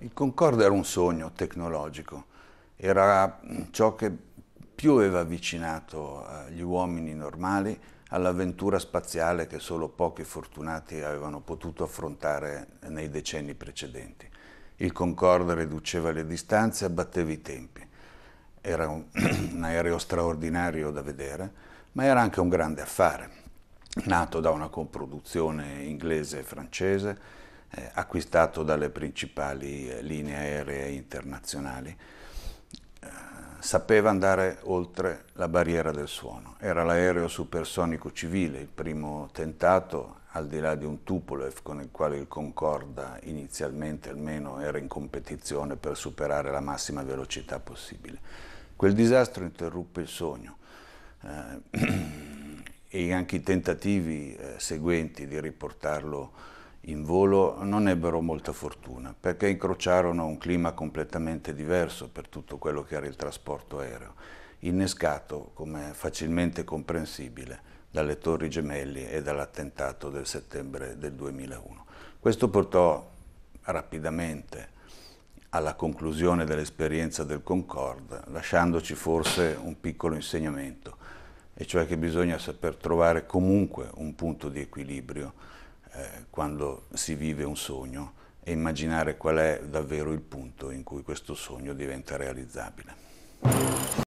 Il Concorde era un sogno tecnologico, era mm, ciò che più aveva avvicinato eh, gli uomini normali all'avventura spaziale che solo pochi fortunati avevano potuto affrontare nei decenni precedenti. Il Concorde riduceva le distanze e abbatteva i tempi. Era un, un aereo straordinario da vedere, ma era anche un grande affare, nato da una coproduzione inglese e francese eh, acquistato dalle principali eh, linee aeree internazionali, eh, sapeva andare oltre la barriera del suono. Era l'aereo supersonico civile, il primo tentato al di là di un Tupolev con il quale il Concorda inizialmente almeno era in competizione per superare la massima velocità possibile. Quel disastro interruppe il sogno eh, e anche i tentativi eh, seguenti di riportarlo in volo non ebbero molta fortuna perché incrociarono un clima completamente diverso per tutto quello che era il trasporto aereo, innescato, come facilmente comprensibile, dalle Torri Gemelli e dall'attentato del settembre del 2001. Questo portò rapidamente alla conclusione dell'esperienza del Concorde, lasciandoci forse un piccolo insegnamento, e cioè che bisogna saper trovare comunque un punto di equilibrio eh, quando si vive un sogno e immaginare qual è davvero il punto in cui questo sogno diventa realizzabile.